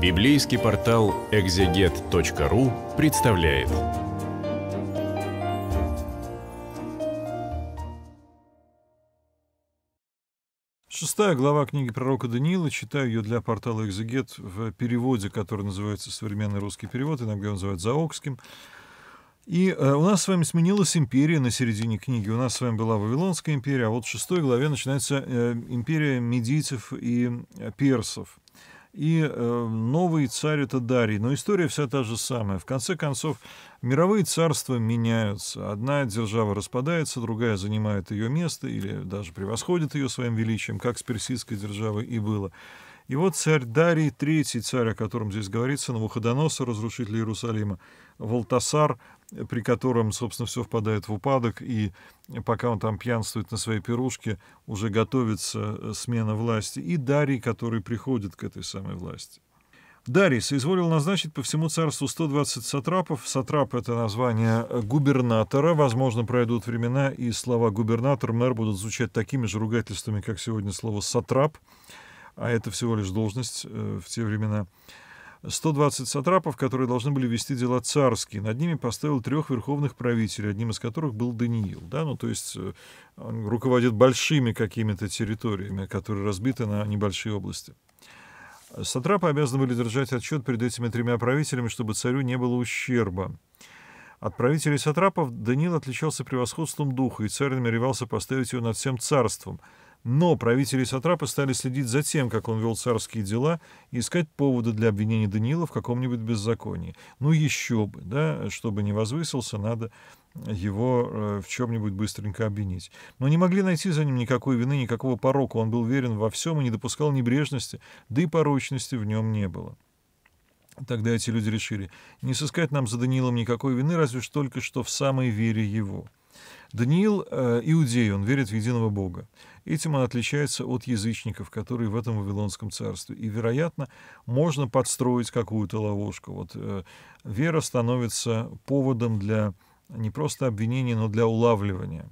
Библейский портал экзегет.ру представляет. Шестая глава книги пророка Даниила, читаю ее для портала «Экзегет» в переводе, который называется «Современный русский перевод», иногда его называют «Заокским». И э, у нас с вами сменилась империя на середине книги. У нас с вами была Вавилонская империя, а вот в шестой главе начинается э, империя медийцев и э, персов и э, новый царь это Дарий. Но история вся та же самая. В конце концов, мировые царства меняются. Одна держава распадается, другая занимает ее место или даже превосходит ее своим величием, как с персидской державой и было. И вот царь Дарий, третий царь, о котором здесь говорится, Навуходоносор, разрушитель Иерусалима, Валтасар, при котором, собственно, все впадает в упадок, и пока он там пьянствует на своей пирушке, уже готовится э, смена власти, и Дарий, который приходит к этой самой власти. Дарий соизволил назначить по всему царству 120 сатрапов. Сатрап — это название э, губернатора. Возможно, пройдут времена, и слова «губернатор», «мэр» будут звучать такими же ругательствами, как сегодня слово «сатрап», а это всего лишь должность э, в те времена — 120 сатрапов, которые должны были вести дела царские. Над ними поставил трех верховных правителей, одним из которых был Даниил. Да? Ну, то есть э, он руководит большими какими-то территориями, которые разбиты на небольшие области. Сатрапы обязаны были держать отчет перед этими тремя правителями, чтобы царю не было ущерба. От правителей сатрапов Даниил отличался превосходством духа, и царь намеревался поставить его над всем царством – но правители Сатрапа стали следить за тем, как он вел царские дела, и искать поводы для обвинения Даниила в каком-нибудь беззаконии. Ну еще бы, да, чтобы не возвысился, надо его э, в чем-нибудь быстренько обвинить. Но не могли найти за ним никакой вины, никакого порока. Он был верен во всем и не допускал небрежности, да и порочности в нем не было. Тогда эти люди решили, не сыскать нам за Даниилом никакой вины, разве только что в самой вере его. Даниил э, иудей, он верит в единого Бога. Этим он отличается от язычников, которые в этом Вавилонском царстве. И, вероятно, можно подстроить какую-то ловушку. Вот э, вера становится поводом для не просто обвинения, но для улавливания.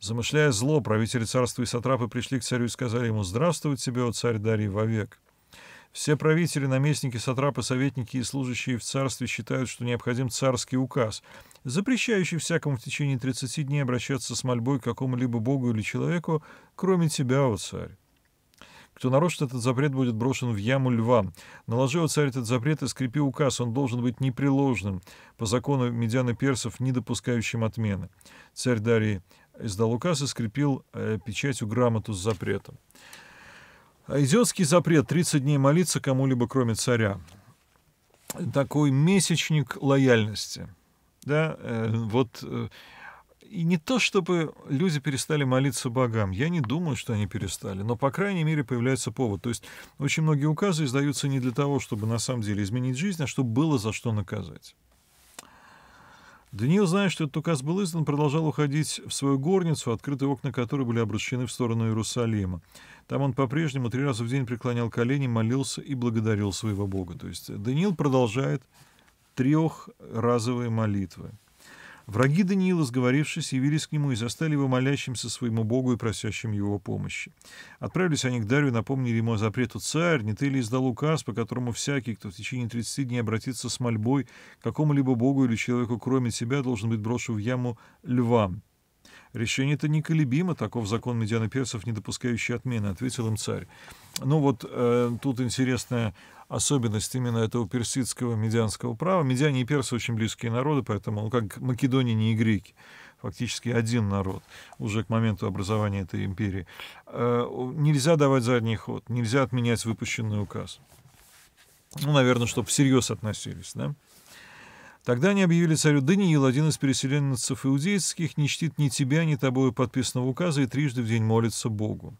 Замышляя зло, правители царства и сатрапы пришли к царю и сказали ему «Здравствуй тебе, о царь Дарий, вовек». Все правители, наместники, сатрапы, советники и служащие в царстве считают, что необходим царский указ – запрещающий всякому в течение 30 дней обращаться с мольбой к какому-либо богу или человеку, кроме тебя, о царь. Кто нарушит этот запрет, будет брошен в яму льва. Наложил царь этот запрет и скрепи указ, он должен быть непреложным, по закону медян и персов, не допускающим отмены. Царь Дарий издал указ и скрепил э, печатью грамоту с запретом. Идиотский запрет — 30 дней молиться кому-либо, кроме царя. Такой месячник лояльности — да, э, вот э, и не то, чтобы люди перестали молиться богам. Я не думаю, что они перестали. Но, по крайней мере, появляется повод. То есть очень многие указы издаются не для того, чтобы на самом деле изменить жизнь, а чтобы было за что наказать. Даниил, зная, что этот указ был издан, продолжал уходить в свою горницу, открытые окна которой были обращены в сторону Иерусалима. Там он по-прежнему три раза в день преклонял колени, молился и благодарил своего Бога. То есть Даниил продолжает трехразовые молитвы. Враги Даниила, сговорившись, явились к нему и застали его молящимся своему Богу и просящим его помощи. Отправились они к и напомнили ему о запрету царь, не ты ли издал указ, по которому всякий, кто в течение 30 дней обратится с мольбой к какому-либо Богу или человеку, кроме тебя, должен быть брошен в яму львам. «Решение это неколебимо, таков закон медиана персов, не допускающий отмены», — ответил им царь. Ну вот э, тут интересная особенность именно этого персидского медианского права. Медиане и персы очень близкие народы, поэтому ну, как не и греки фактически один народ уже к моменту образования этой империи. Э, нельзя давать задний ход, нельзя отменять выпущенный указ. Ну, наверное, чтобы всерьез относились, да? Тогда они объявили царю Даниил, один из переселенцев иудейских, не чтит ни тебя, ни тобою подписанного указа и трижды в день молится Богу.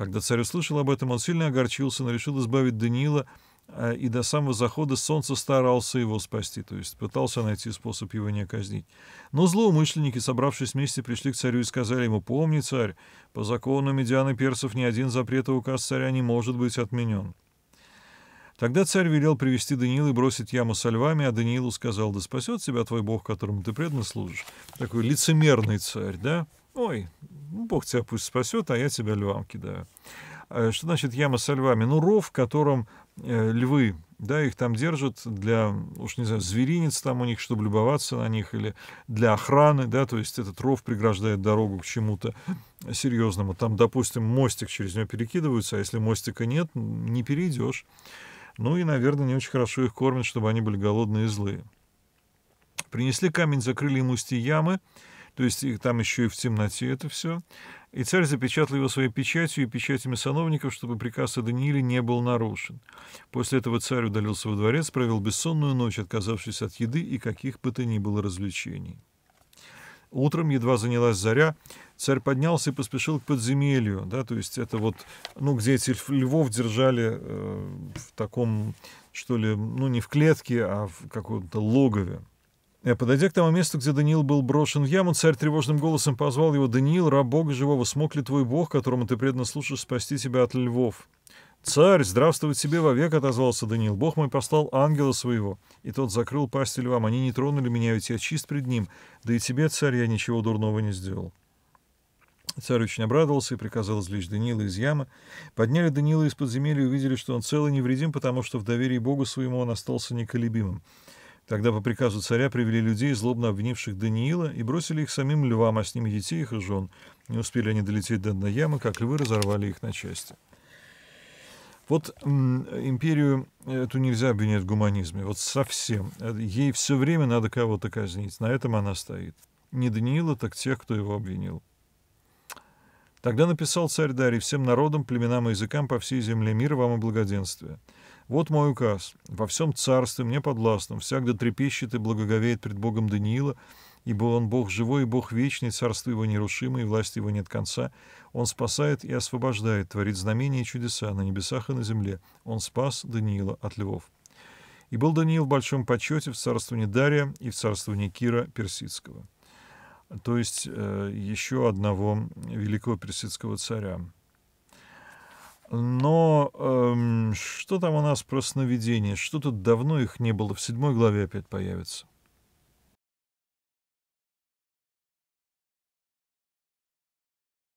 Когда царь услышал об этом, он сильно огорчился, но решил избавить Даниила а, и до самого захода солнца старался его спасти, то есть пытался найти способ его не казнить. Но злоумышленники, собравшись вместе, пришли к царю и сказали ему, «Помни, царь, по закону медианы персов ни один запрет и указ царя не может быть отменен». Тогда царь велел привести Даниила и бросить яму со львами, а Даниилу сказал, «Да спасет тебя твой Бог, которому ты преданно служишь». Такой лицемерный царь, да? Ой, ну, Бог тебя пусть спасет, а я тебя львам кидаю. Э, что значит яма со львами? Ну, ров, в котором э, львы, да, их там держат для, уж не знаю, зверинец там у них, чтобы любоваться на них, или для охраны, да, то есть этот ров преграждает дорогу к чему-то серьезному. Там, допустим, мостик через него перекидываются, а если мостика нет, не перейдешь. Ну и, наверное, не очень хорошо их кормят, чтобы они были голодные и злые. Принесли камень, закрыли ему ямы, то есть и там еще и в темноте это все. И царь запечатал его своей печатью и печатями сановников, чтобы приказ о Данииле не был нарушен. После этого царь удалился во дворец, провел бессонную ночь, отказавшись от еды и каких бы то ни было развлечений. Утром едва занялась заря, царь поднялся и поспешил к подземелью, да, то есть это вот, ну, где эти львов держали э, в таком, что ли, ну, не в клетке, а в каком-то логове. Э, подойдя к тому месту, где Даниил был брошен в яму, царь тревожным голосом позвал его «Даниил, раб Бога живого, смог ли твой Бог, которому ты преданно слушаешь, спасти тебя от львов?» «Царь, здравствуй тебе вовек!» — отозвался Даниил. «Бог мой послал ангела своего, и тот закрыл пасть львам. Они не тронули меня, ведь я чист пред ним. Да и тебе, царь, я ничего дурного не сделал». Царь очень обрадовался и приказал извлечь Даниила из ямы. Подняли Даниила из подземелья и увидели, что он цел и невредим, потому что в доверии Богу своему он остался неколебимым. Тогда по приказу царя привели людей, злобно обвинивших Даниила, и бросили их самим львам, а с ними детей их и жен. Не успели они долететь до одной ямы, как львы разорвали их на части. Вот империю эту нельзя обвинять в гуманизме, вот совсем. Ей все время надо кого-то казнить, на этом она стоит. Не Даниила, так тех, кто его обвинил. Тогда написал царь Дарий всем народам, племенам и языкам по всей земле мира вам и благоденствия. Вот мой указ. Во всем царстве мне подвластном, всякда трепещет и благоговеет пред Богом Даниила, ибо он Бог живой и Бог вечный, царство его нерушимо, и власть его нет конца. Он спасает и освобождает, творит знамения и чудеса на небесах и на земле. Он спас Даниила от львов. И был Даниил в большом почете в царствовании Дария и в царствовании Кира Персидского, то есть э, еще одного великого персидского царя. Но эм, что там у нас про сновидения? Что тут давно их не было? В седьмой главе опять появится.